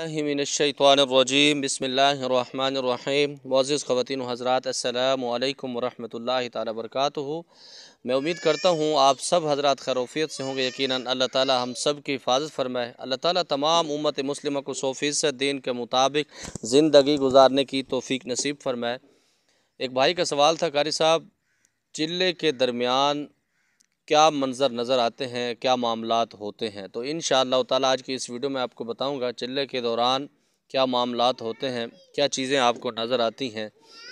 मिनशानरजीम बसमीम मोज़ ख़वान हज़रा अल्लाम वरम् तबरक मैं उम्मीद करता हूँ आप सब हज़रत खैरूफियत से होंगे यकीन अल्लाह ताली हम सब की हिफाजत फरमाए अल्लाह ताली तमाम उम्मत मुस्लिम को सौ फ़ीसद दिन के मुताबिक ज़िंदगी गुजारने की तोफ़ी नसीब फरमाए एक भाई का सवाल था कारी साहब चिल्ले के दरमियान क्या मंज़र नज़र आते हैं क्या मामला होते हैं तो इन ताला आज की इस वीडियो में आपको बताऊँगा चिल्ले के दौरान क्या मामला होते हैं क्या चीज़ें आपको नज़र आती हैं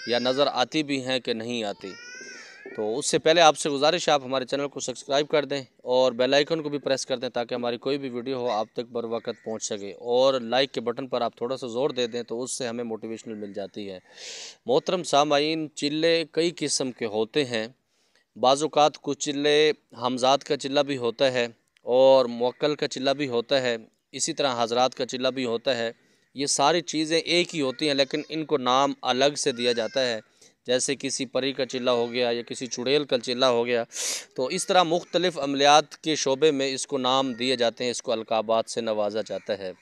या नज़र आती भी हैं कि नहीं आती तो उससे पहले आपसे गुजारिश आप हमारे चैनल को सब्सक्राइब कर दें और बेल आइकन को भी प्रेस कर दें ताकि हमारी कोई भी वीडियो हो आप तक बर वक्त पहुँच सके और लाइक के बटन पर आप थोड़ा सा ज़ोर दे दें तो उससे हमें मोटिवेशनल मिल जाती है मोहतरम सामाइन चिल्ले कई किस्म के होते हैं बाज़ात कुछ चिल्ले हमजात का चिल्ला भी होता है और मक्ल का चिल्ला भी होता है इसी तरह हजरात का चिल्ला भी होता है ये सारी चीज़ें एक ही होती हैं लेकिन इनको नाम अलग से दिया जाता है जैसे किसी परी का चिल्ला हो गया या किसी चुड़ैल का चिल्ला हो गया तो इस तरह मुख्तलिफ़ अमलियात के शोबे में इसको नाम दिए जाते हैं इसको अलकाबात से नवाजा जाता है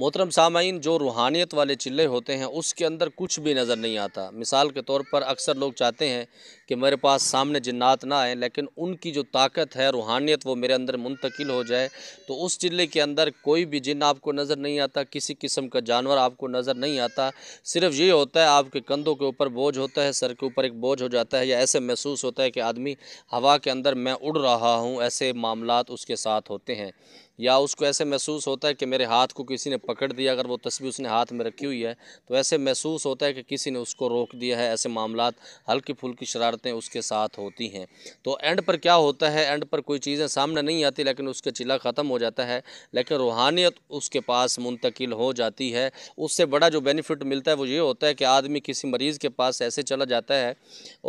मोहतरम सामाइन जो रूहानियत वाले चिल्ले होते हैं उसके अंदर कुछ भी नज़र नहीं आता मिसाल के तौर पर अक्सर लोग चाहते हैं कि मेरे पास सामने जन्ात ना आए लेकिन उनकी जो ताकत है रूहानियत वो मेरे अंदर मुंतकिल हो जाए तो उस चिल्ले के अंदर कोई भी जिन आपको नज़र नहीं आता किसी किस्म का जानवर आपको नज़र नहीं आता सिर्फ ये होता है आपके कंधों के ऊपर बोझ होता है सर के ऊपर एक बोझ हो जाता है या ऐसे महसूस होता है कि आदमी हवा के अंदर मैं उड़ रहा हूँ ऐसे मामला उसके साथ होते हैं या उसको ऐसे महसूस होता है कि मेरे हाथ को किसी ने पकड़ दिया अगर वो तस्वीर उसने हाथ में रखी हुई है तो ऐसे महसूस होता है कि किसी ने उसको रोक दिया है ऐसे मामला हल्की फुल्की शरारतें उसके साथ होती हैं तो एंड पर क्या होता है एंड पर कोई चीज़ें सामने नहीं आती लेकिन उसका चिल्ला ख़त्म हो जाता है लेकिन रूहानियत उसके पास मुंतकिल हो जाती है उससे बड़ा जो बेनिफिट मिलता है वो ये होता है कि आदमी किसी मरीज़ के पास ऐसे चला जाता है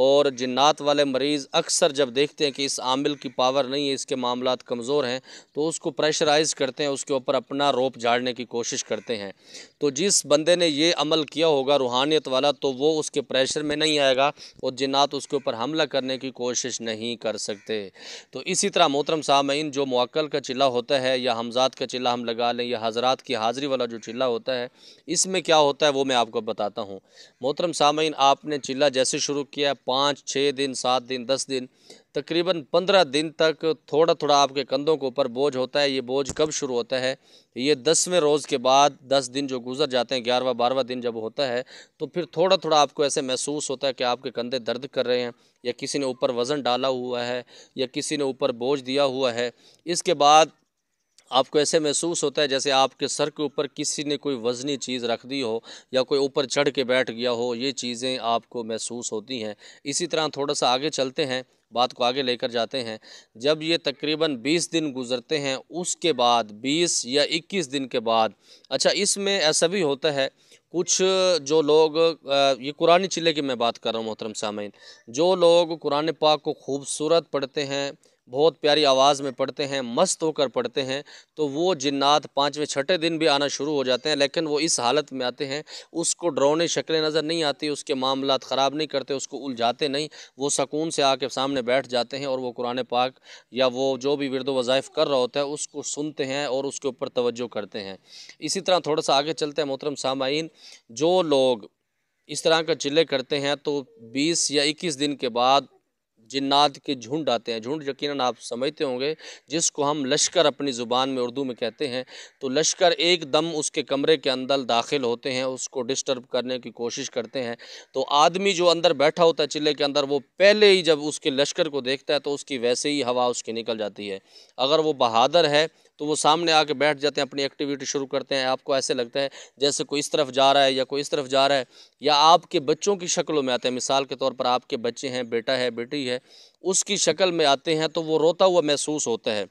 और जन्नात वाले मरीज़ अक्सर जब देखते हैं कि इस आमिल की पावर नहीं है इसके मामला कमज़ोर हैं तो उसको प्रेशर प्रेशराइज करते हैं उसके ऊपर अपना रोप झाड़ने की कोशिश करते हैं तो जिस बंदे ने ये अमल किया होगा रूहानियत वाला तो वो उसके प्रेशर में नहीं आएगा और जिन्नात उसके ऊपर हमला करने की कोशिश नहीं कर सकते तो इसी तरह मोहतरम सामीन जो मक्ल का चिल्ला होता है या हमजात का चिल्ला हम लगा लें या हज़रात की हाज़री वाला जो चिल्ला होता है इसमें क्या होता है वो मैं आपको बताता हूँ मोहतरम सामीन आपने चिल्ला जैसे शुरू किया पाँच छः दिन सात दिन दस दिन तकरीबन पंद्रह दिन तक थोड़ा थोड़ा आपके कंधों के ऊपर बोझ होता है ये बोझ कब शुरू होता है ये दसवें रोज़ के बाद दस दिन जो गुजर जाते हैं ग्यारहवा बारहवा दिन जब होता है तो फिर थोड़ा थोड़ा आपको ऐसे महसूस होता है कि आपके कंधे दर्द कर रहे हैं या किसी ने ऊपर वज़न डाला हुआ है या किसी ने ऊपर बोझ दिया हुआ है इसके बाद आपको ऐसे महसूस होता है जैसे आपके सर के ऊपर किसी ने कोई वज़नी चीज़ रख दी हो या कोई ऊपर चढ़ के बैठ गया हो ये चीज़ें आपको महसूस होती हैं इसी तरह थोड़ा सा आगे चलते हैं बात को आगे लेकर जाते हैं जब ये तकरीबन 20 दिन गुजरते हैं उसके बाद 20 या 21 दिन के बाद अच्छा इसमें ऐसा भी होता है कुछ जो लोग ये कुरानी चिल्ले की मैं बात कर रहा हूँ मोहतरम सामीन जो लोग कुरान पाक को खूबसूरत पढ़ते हैं बहुत प्यारी आवाज़ में पढ़ते हैं मस्त होकर पढ़ते हैं तो वो जिन्नात पाँचवें छठे दिन भी आना शुरू हो जाते हैं लेकिन वो इस हालत में आते हैं उसको ड्रोने शक्लें नज़र नहीं आती उसके मामला ख़राब नहीं करते उसको उलझाते नहीं वो सकून से आके सामने बैठ जाते हैं और वो कुरान पाक या वो जो भी विरद वज़ाइफ कर रहा होता है उसको सुनते हैं और उसके ऊपर तोज्जो करते हैं इसी तरह थोड़ा सा आगे चलते हैं मोहतरम सामाइन जो लोग इस तरह का चिल्ले करते हैं तो 20 या 21 दिन के बाद जिन्नात के झुंड आते हैं झुंड यकीनन आप समझते होंगे जिसको हम लश्कर अपनी ज़ुबान में उर्दू में कहते हैं तो लश्कर एकदम उसके कमरे के अंदर दाखिल होते हैं उसको डिस्टर्ब करने की कोशिश करते हैं तो आदमी जो अंदर बैठा होता है चिल्ले के अंदर वो पहले ही जब उसके लश्कर को देखता है तो उसकी वैसे ही हवा उसकी निकल जाती है अगर वो बहादुर है तो वो सामने आके बैठ जाते हैं अपनी एक्टिविटी शुरू करते हैं आपको ऐसे लगता है जैसे कोई इस तरफ जा रहा है या कोई इस तरफ जा रहा है या आपके बच्चों की शक्लों में आते हैं मिसाल के तौर पर आपके बच्चे हैं बेटा है बेटी है उसकी शक्ल में आते हैं तो वो रोता हुआ महसूस होता है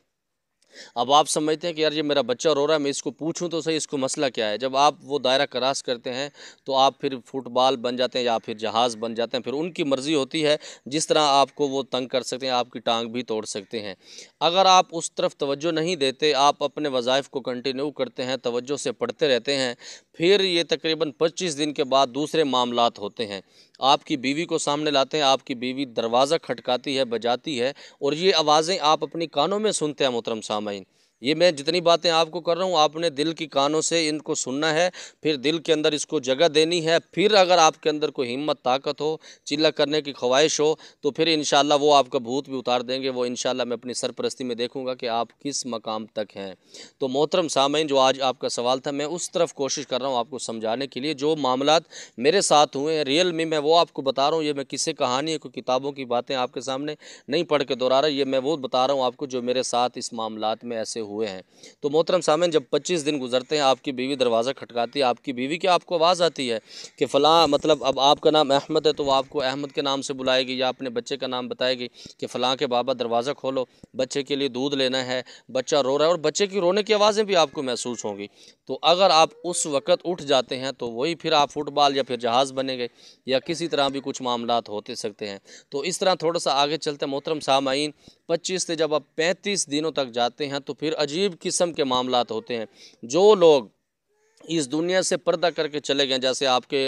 अब आप समझते हैं कि यार ये मेरा बच्चा रो रहा है मैं इसको पूछूं तो सही इसको मसला क्या है जब आप वो दायरा क्रॉस करते हैं तो आप फिर फुटबॉल बन जाते हैं या फिर जहाज़ बन जाते हैं फिर उनकी मर्ज़ी होती है जिस तरह आपको वो तंग कर सकते हैं आपकी टांग भी तोड़ सकते हैं अगर आप उस तरफ तोज्जो नहीं देते आप अपने वज़ाइफ को कंटिन्यू करते हैं तोज्जो से पढ़ते रहते हैं फिर ये तकरीबन पच्चीस दिन के बाद दूसरे मामला होते हैं आपकी बीवी को सामने लाते हैं आपकी बीवी दरवाज़ा खटकाती है बजाती है और ये आवाज़ें आप अपनी कानों में सुनते हैं मोहतरम सामीन ये मैं जितनी बातें आपको कर रहा हूँ आपने दिल की कानों से इनको सुनना है फिर दिल के अंदर इसको जगह देनी है फिर अगर आपके अंदर कोई हिम्मत ताकत हो चिल्ला करने की ख्वाहिश हो तो फिर इन वो आपका भूत भी उतार देंगे वो इन मैं अपनी सरपरस्ती में देखूँगा कि आप किस मकाम तक हैं तो मोहतरम सामीन जो आज आपका सवाल था मैं उस तरफ कोशिश कर रहा हूँ आपको समझाने के लिए जो मामला मेरे साथ हुए हैं रियल में मैं वो आपको बता रहा हूँ ये मैं किसी कहानी कोई किताबों की बातें आपके सामने नहीं पढ़ के दोहरा रहा ये मैं वो बता रहा हूँ आपको जो मेरे साथ इस मामला में ऐसे हुए हैं तो मोहतरम सामिन जब पच्चीस दिन गुजरते हैं आपकी बीवी दरवाज़ा खटकाती है आपकी बीवी की आपको आवाज़ आती है कि फ़लाँ मतलब अब आपका नाम अहमद है तो वो आपको अहमद के नाम से बुलाएगी या अपने बच्चे का नाम बताएगी कि फ़लाँ के बाबा दरवाज़ा खोलो बच्चे के लिए दूध लेना है बच्चा रो रहा है और बच्चे की रोने की आवाज़ें भी आपको महसूस होंगी तो अगर आप उस वक़्त उठ जाते हैं तो वही फिर आप फुटबॉल या फिर जहाज़ बनेंगे या किसी तरह भी कुछ मामला होते सकते हैं तो इस तरह थोड़ा सा आगे चलते मोहतरम सामाइन पच्चीस से जब आप पैंतीस दिनों तक जाते हैं तो फिर अजीब किस्म के मामला होते हैं जो लोग इस दुनिया से पर्दा करके चले गए जैसे आपके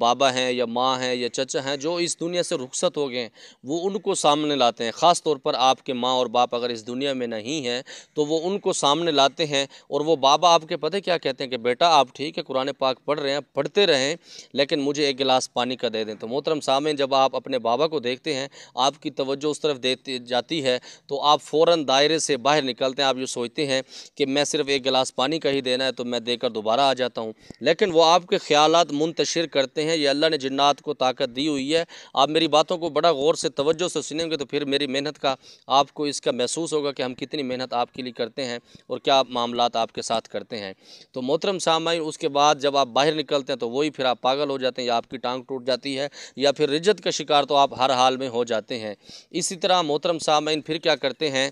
बाबा हैं या माँ हैं या चचा हैं जो इस दुनिया से रुखसत हो गए वो उनको सामने लाते हैं ख़ास तौर पर आपके माँ और बाप अगर इस दुनिया में नहीं हैं तो वो उनको सामने लाते हैं और वो बाबा आपके पता क्या कहते हैं कि बेटा आप ठीक है कुरान पाक पढ़ रहे हैं पढ़ते रहें लेकिन मुझे एक गिलास पानी का दे दें तो मोहतरम सामने जब आप अपने बाबा को देखते हैं आपकी तवज्जो उस तरफ देती जाती है तो आप फ़ौर दायरे से बाहर निकलते हैं आप ये सोचते हैं कि मैं सिर्फ़ एक गिलास पानी का ही देना है तो मैं देकर दोबारा दोबारा आ जाता हूँ लेकिन वो आपके ख्याल मुंतशर करते हैं ये अल्लाह ने जन्ात को ताकत दी हुई है आप मेरी बातों को बड़ा गौर से तवज्जो से सुनेंगे तो फिर मेरी मेहनत का आपको इसका महसूस होगा कि हम कितनी मेहनत आपके लिए करते हैं और क्या मामला आपके साथ करते हैं तो मोहतरम सामाइन उसके बाद जब आप बाहर निकलते हैं तो वही फिर आप पागल हो जाते हैं या आपकी टांग टूट जाती है या फिर रिजत का शिकार तो आप हर हाल में हो जाते हैं इसी तरह मोहतरम सामाइन फिर क्या करते हैं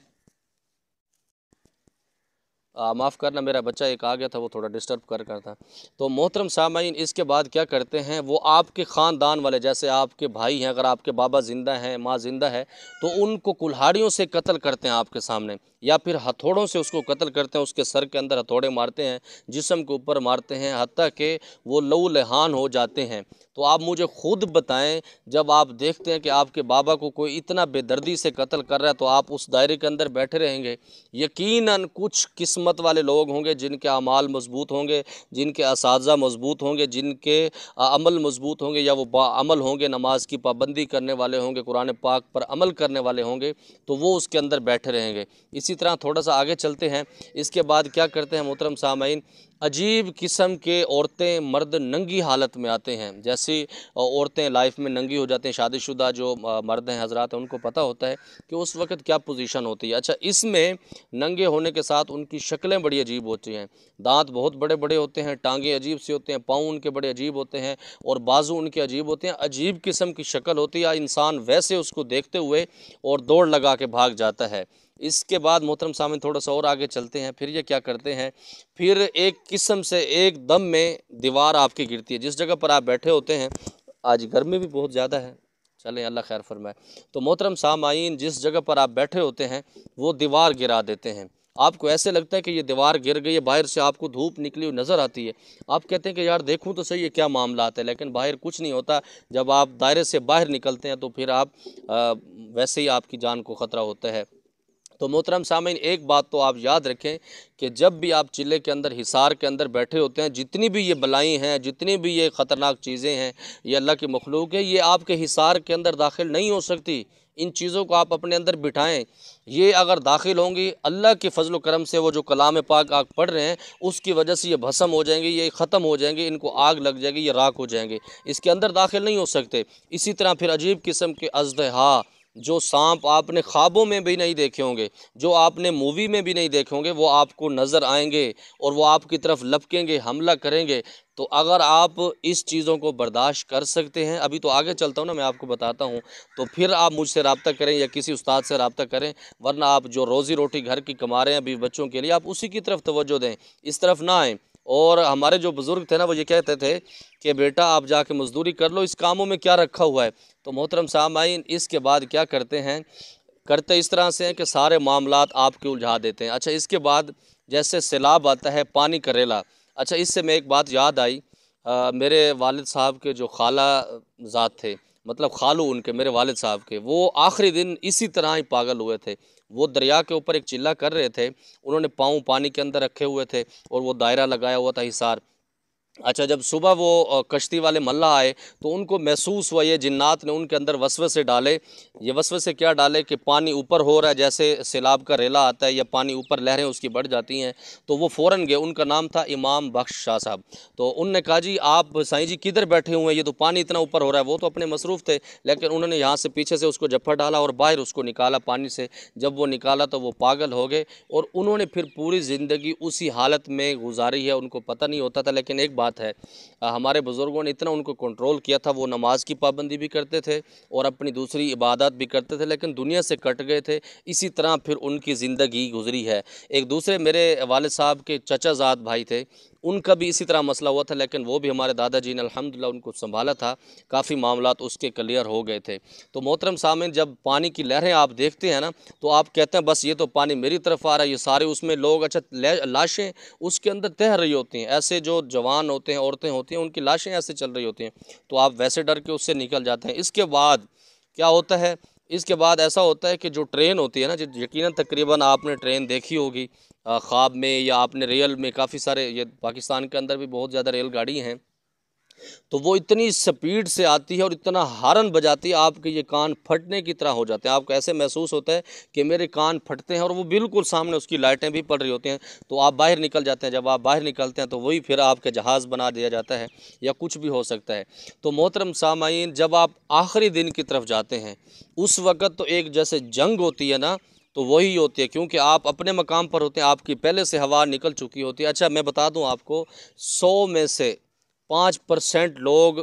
माफ़ करना मेरा बच्चा एक आ गया था वो थोड़ा डिस्टर्ब कर कर था तो मोहतरम सामाइन इसके बाद क्या करते हैं वो आपके ख़ानदान वाले जैसे आपके भाई हैं अगर आपके बाबा ज़िंदा हैं माँ ज़िंदा है तो उनको कुल्हाड़ियों से कत्ल करते हैं आपके सामने या फिर हथौड़ों से उसको कत्ल करते हैं उसके सर के अंदर हथौड़े मारते हैं जिसम के ऊपर मारते हैं हती के वो लऊ लहान हो जाते हैं तो आप मुझे खुद बताएं जब आप देखते हैं कि आपके बाबा को कोई इतना बेदर्दी से कत्ल कर रहा है तो आप उस दायरे के अंदर बैठे रहेंगे यकीनन कुछ किस्म हिम्मत वाले लोग होंगे जिनके अमाल मजबूत होंगे जिनके इस मजबूत होंगे जिनके अमल मजबूत होंगे या वो बामल होंगे नमाज की पाबंदी करने वाले होंगे कुरान पाक पर अमल करने वाले होंगे तो वो उसके अंदर बैठे रहेंगे इसी तरह थोड़ा सा आगे चलते हैं इसके बाद क्या करते हैं मोहतरम सामीन अजीब किस्म के औरतें मर्द नंगी हालत में आते हैं जैसे औरतें लाइफ में नंगी हो जाती हैं शादीशुदा जो मर्द हैं हजरात हैं उनको पता होता है कि उस वक्त क्या पोजीशन होती है अच्छा इसमें नंगे होने के साथ उनकी शक्लें बड़ी अजीब होती हैं दांत बहुत बड़े बड़े होते हैं टांगे अजीब से होते हैं पाँव उनके बड़े अजीब होते हैं और बाजू उनके अजीब होते हैं अजीब किस्म की शक्ल होती है इंसान वैसे उसको देखते हुए और दौड़ लगा के भाग जाता है इसके बाद मोहतरम सामिन थोड़ा सा और आगे चलते हैं फिर ये क्या करते हैं फिर एक किस्म से एक दम में दीवार आपकी गिरती है जिस जगह पर आप बैठे होते हैं आज गर्मी भी बहुत ज़्यादा है चलें अल्लाह खैर फरमाए तो मोहतरम सामाइन जिस जगह पर आप बैठे होते हैं वो दीवार गिरा देते हैं आपको ऐसे लगता है कि ये दीवार गिर गई है बाहर से आपको धूप निकली हुई नज़र आती है आप कहते हैं कि यार देखूं तो सही है क्या मामला है लेकिन बाहर कुछ नहीं होता जब आप दायरे से बाहर निकलते हैं तो फिर आप आ, वैसे ही आपकी जान को ख़तरा होता है तो मोहतरम सामिन एक बात तो आप याद रखें कि जब भी आप चिल्ले के अंदर हिसार के अंदर बैठे होते हैं जितनी भी ये बलाएँ हैं जितनी भी ये ख़तरनाक चीज़ें हैं ये अल्लाह की मखलूक है ये आपके हिसार के अंदर दाखिल नहीं हो सकती इन चीज़ों को आप अपने अंदर बिठाएं ये अगर दाखिल होंगी अल्लाह के फजल करम से वो जो कलाम पाक आग पढ़ रहे हैं उसकी वजह से ये भस्म हो जाएंगे ये ख़त्म हो जाएंगे इनको आग लग जाएगी ये राख हो जाएंगे इसके अंदर दाखिल नहीं हो सकते इसी तरह फिर अजीब किस्म के अजहा जो सांप आपने ख्वाबों में भी नहीं देखे होंगे जो आपने मूवी में भी नहीं देखे होंगे वो आपको नज़र आएंगे और वो आपकी तरफ लपकेंगे हमला करेंगे तो अगर आप इस चीज़ों को बर्दाश्त कर सकते हैं अभी तो आगे चलता हूँ ना मैं आपको बताता हूँ तो फिर आप मुझसे रबता करें या किसी उस्ताद से रबता करें वरना आप जो रोज़ी रोटी घर की कमा रहे हैं अभी बच्चों के लिए आप उसी की तरफ तोज्जो दें इस तरफ ना आएँ और हमारे जो बुज़ुर्ग थे ना वो ये कहते थे कि बेटा आप जाके मज़दूरी कर लो इस कामों में क्या रखा हुआ है तो मोहतरम सामाइन इसके बाद क्या करते हैं करते इस तरह से हैं कि सारे मामला आपके उलझा देते हैं अच्छा इसके बाद जैसे सैलाब आता है पानी करेला अच्छा इससे मैं एक बात याद आई आ, मेरे वालद साहब के जो खाला ज़ात थे मतलब खालू उनके मेरे वालद साहब के वो आखिरी दिन इसी तरह ही पागल हुए थे वो दरिया के ऊपर एक चिल्ला कर रहे थे उन्होंने पाँव पानी के अंदर रखे हुए थे और वो दायरा लगाया हुआ था हिसार अच्छा जब सुबह वो कश्ती वाले मल्ला आए तो उनको महसूस हुआ ये जिन्नात ने उनके अंदर वसवे से डाले ये वसवे से क्या डाले कि पानी ऊपर हो रहा है जैसे सैलाब का रेला आता है या पानी ऊपर लहरें उसकी बढ़ जाती हैं तो वो फ़ौर गए उनका नाम था इमाम बख्श शाह साहब तो उनने कहा जी आप साईं जी किधर बैठे हुए हैं ये तो पानी इतना ऊपर हो रहा है वो तो अपने मसरूफ़ थे लेकिन उन्होंने यहाँ से पीछे से उसको जफ्फा डाला और बाहर उसको निकाला पानी से जब वो निकाला तो वो पागल हो गए और उन्होंने फिर पूरी ज़िंदगी उसी हालत में गुजारी है उनको पता नहीं होता था लेकिन एक जमात है हमारे बुज़ुर्गों ने इतना उनको कंट्रोल किया था वो नमाज की पाबंदी भी करते थे और अपनी दूसरी इबादत भी करते थे लेकिन दुनिया से कट गए थे इसी तरह फिर उनकी ज़िंदगी गुजरी है एक दूसरे मेरे वाले साहब के चचाजाद भाई थे उनका भी इसी तरह मसला हुआ था लेकिन वो भी हमारे दादाजी ने अलहमदिल्ला उनको संभाला था काफ़ी मामला उसके क्लियर हो गए थे तो मोहतरम सामिन जब पानी की लहरें आप देखते हैं ना तो आप कहते हैं बस ये तो पानी मेरी तरफ आ रहा है ये सारे उसमें लोग अच्छा लाशें उसके अंदर तह रही होती हैं ऐसे जो जवान होते हैं औरतें होती हैं उनकी लाशें ऐसे चल रही होती हैं तो आप वैसे डर के उससे निकल जाते हैं इसके बाद क्या होता है इसके बाद ऐसा होता है कि जो ट्रेन होती है ना जो यकीनन तकरीबन आपने ट्रेन देखी होगी ख़्वाब में या आपने रेल में काफ़ी सारे ये पाकिस्तान के अंदर भी बहुत ज़्यादा रेलगाड़ी हैं तो वो इतनी स्पीड से आती है और इतना हारन बजाती है आपके ये कान फटने की तरह हो जाते हैं आपको ऐसे महसूस होता है कि मेरे कान फटते हैं और वो बिल्कुल सामने उसकी लाइटें भी पड़ रही होती हैं तो आप बाहर निकल जाते हैं जब आप बाहर निकलते हैं तो वही फिर आपके जहाज़ बना दिया जाता है या कुछ भी हो सकता है तो मोहतरम सामाइन जब आप आखिरी दिन की तरफ जाते हैं उस वक़्त तो एक जैसे जंग होती है ना तो वही होती है क्योंकि आप अपने मकाम पर होते हैं आपकी पहले से हवा निकल चुकी होती है अच्छा मैं बता दूं आपको सौ में से पाँच परसेंट लोग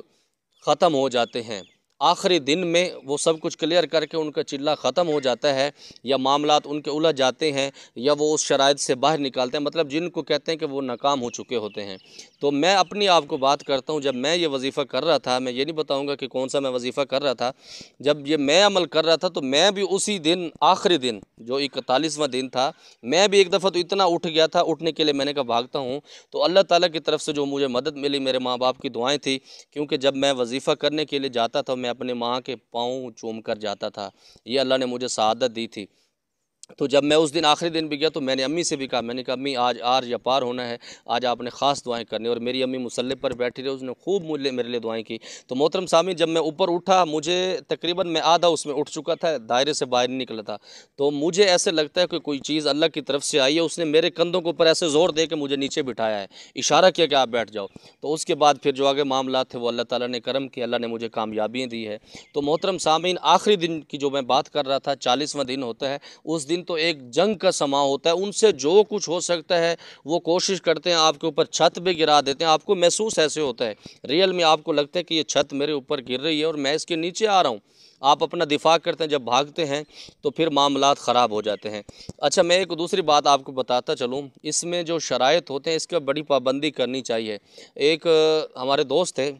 ख़त्म हो जाते हैं आखिरी दिन में वो सब कुछ क्लियर करके उनका चिल्ला ख़त्म हो जाता है या मामला उनके उलझ जाते हैं या वो उस शराइ से बाहर निकालते हैं मतलब जिनको कहते हैं कि वो नाकाम हो चुके होते हैं तो मैं अपनी आप को बात करता हूँ जब मैं ये वजीफ़ा कर रहा था मैं ये नहीं बताऊँगा कि कौन सा मैं वजीफ़ा कर रहा था जब ये मैं अमल कर रहा था तो मैं भी उसी दिन आखिरी दिन जो इकतालीसवा दिन था मैं भी एक दफ़ा तो इतना उठ गया था उठने के लिए मैंने कहा भागता हूँ तो अल्लाह ताली की तरफ से जो मुझे मदद मिली मेरे माँ बाप की दुआएँ थी क्योंकि जब मैं वजीफ़ा करने के लिए जाता था मैं अपने माँ के पाँव चूम कर जाता था ये अल्लाह ने मुझे शहादत दी थी तो जब मैं उस दिन आखिरी दिन भी गया तो मैंने अम्मी से भी कहा मैंने कहा अम्मी आज आर या पार होना है आज आपने ख़ास दुआएं करनी और मेरी अम्मी मुसल्ले पर बैठी रही उसने खूब मुझे मेरे लिए दुआएं की तो मोहतरम सामी जब मैं ऊपर उठा मुझे तकरीबन मैं आधा उसमें उठ चुका था दायरे से बाहर नहीं निकला था तो मुझे ऐसे लगता है कि कोई चीज़ अल्लाह की तरफ से आई है उसने मेरे कंधों के ऊपर ऐसे ज़ोर दे के मुझे नीचे बिठाया है इशारा किया कि आप बैठ जाओ तो उसके बाद फिर जो आगे मामला थे वो अल्लाह ताली ने करम किया अल्लाह ने मुझे कामयाबियाँ दी है तो मोहतरम सामीन आखिरी दिन की जो मैं बात कर रहा था चालीसवा दिन होता है उस दिन दिन तो एक जंग का समा होता है उनसे जो कुछ हो सकता है वो कोशिश करते हैं आपके ऊपर छत भी गिरा देते हैं आपको महसूस ऐसे होता है रियल में आपको लगता है कि ये छत मेरे ऊपर गिर रही है और मैं इसके नीचे आ रहा हूँ आप अपना दिफा करते हैं जब भागते हैं तो फिर मामला ख़राब हो जाते हैं अच्छा मैं एक दूसरी बात आपको बताता चलूँ इसमें जो शराइ होते हैं इसका बड़ी पाबंदी करनी चाहिए एक हमारे दोस्त थे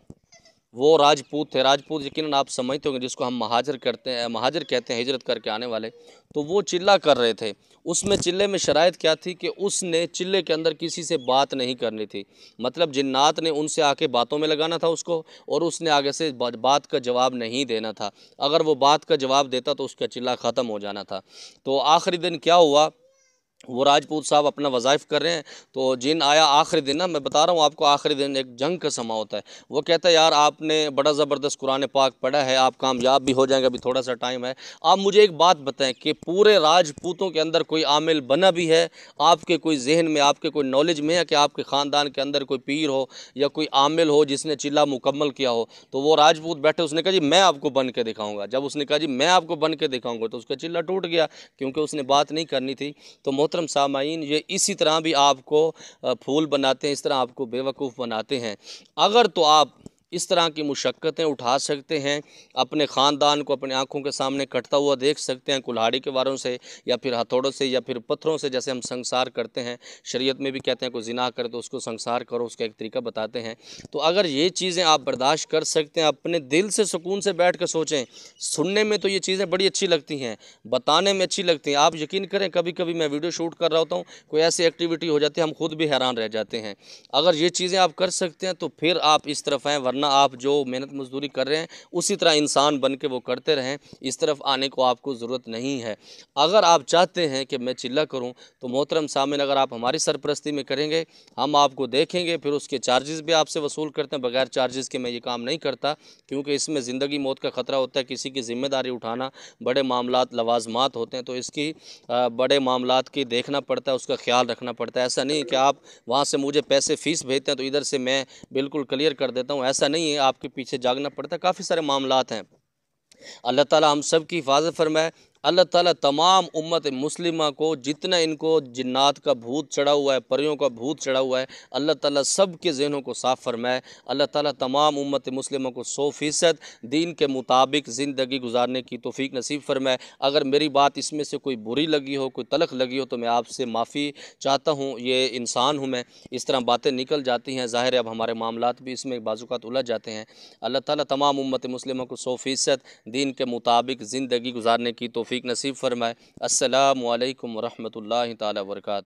वो राजपूत थे राजपूत यकीन आप समझते होंगे जिसको हम महाजर करते हैं महाजर कहते हैं हिजरत करके आने वाले तो वो चिल्ला कर रहे थे उसमें चिल्ले में शरात क्या थी कि उसने चिल्ले के अंदर किसी से बात नहीं करनी थी मतलब जिन्नात ने उनसे आके बातों में लगाना था उसको और उसने आगे से बात का जवाब नहीं देना था अगर वो बात का जवाब देता तो उसका चिल्ला ख़त्म हो जाना था तो आखिरी दिन क्या हुआ वो राजपूत साहब अपना वज़ाइफ़ कर रहे हैं तो जिन आया आखिरी दिन ना मैं बता रहा हूँ आपको आखिरी दिन एक जंग का समा होता है वो कहता है यार आपने बड़ा ज़बरदस्त कुरान पाक पढ़ा है आप कामयाब भी हो जाएंगे अभी थोड़ा सा टाइम है आप मुझे एक बात बताएं कि पूरे राजपूतों के अंदर कोई आमिल बना भी है आपके कोई जहन में आपके कोई नॉलेज में है कि आपके ख़ानदान के अंदर कोई पीर हो या कोई आमिल हो जिसने चिल्ला मुकम्मल किया हो तो वो राजपूत बैठे उसने कहा जी मैं आपको बन के दिखाऊँगा जब उसने कहा जी मैं आपको बन के दिखाऊँगा तो उसका चिल्ला टूट गया क्योंकि उसने बात नहीं करनी थी तो मोहतरम सामाइन ये इसी तरह भी आपको फूल बनाते हैं इस तरह आपको बेवकूफ़ बनाते हैं अगर तो आप इस तरह की मुशक्क़तें उठा सकते हैं अपने ख़ानदान को अपने आँखों के सामने कटता हुआ देख सकते हैं कुल्हाड़ी के वारों से या फिर हथौड़ों से या फिर पत्थरों से जैसे हम संसार करते हैं शरीयत में भी कहते हैं कोई जिना करे तो उसको संसार करो उसका एक तरीका बताते हैं तो अगर ये चीज़ें आप बर्दाश्त कर सकते हैं अपने दिल से सुकून से बैठ कर सोचें सुनने में तो ये चीज़ें बड़ी अच्छी लगती हैं बताने में अच्छी लगती हैं आप यकीन करें कभी कभी मैं वीडियो शूट कर रहा होता हूँ कोई ऐसी एक्टिविटी हो जाती है हम खुद भी हैरान रह जाते हैं अगर ये चीज़ें आप कर सकते हैं तो फिर आप इस तरफ आएँ वरना वरना आप जो मेहनत मजदूरी कर रहे हैं उसी तरह इंसान बन के वो करते रहें इस तरफ आने को आपको ज़रूरत नहीं है अगर आप चाहते हैं कि मैं चिल्ला करूँ तो मोहतरम सामिन अगर आप हमारी सरपरस्ती में करेंगे हम आपको देखेंगे फिर उसके चार्जेस भी आपसे वसूल करते हैं बगैर चार्जेस के मैं ये काम नहीं करता क्योंकि इसमें ज़िंदगी मौत का ख़तरा होता है किसी की ज़िम्मेदारी उठाना बड़े मामला लवाजमात होते हैं तो इसकी बड़े मामला की देखना पड़ता है उसका ख्याल रखना पड़ता है ऐसा नहीं कि आप वहाँ से मुझे पैसे फ़ीस भेजते हैं तो इधर से मैं बिल्कुल क्लियर कर देता हूँ ऐसा नहीं है आपके पीछे जागना पड़ता है काफ़ी सारे मामलात हैं अल्लाह ताला हम सब की हिफाजत फरमाए अल्लाह ताला तमाम उम्मत मुस्लिमा को जितना इनको जन्नात का भूत चढ़ा हुआ है परियों का भूत चढ़ा हुआ है अल्लाह ताला सब के जहनों को साफ़ फरमाए अल्लाह ताला तमाम उम्मत मुस्लिमा को सौ फ़ीसद दीन के मुताबिक ज़िंदगी गुजारने की तोफ़ी नसीब फरमाए अगर मेरी बात इसमें से कोई बुरी लगी हो कोई तलख लगी हो तो मैं आपसे माफ़ी चाहता हूँ ये इंसान हूँ मैं इस तरह बातें निकल जाती हैं ज़ाहिर अब हमारे मामला भी इसमें बाजूकात उलझ जाते हैं अल्लाह ताली तमाम उम्मत मुस्लिमों को सौ फ़ीसद दीन के मुताबिक ज़िंदगी गुजारने की तोफ़ी तौफीक नसीब फरमाए असलकम वरहमल वर्का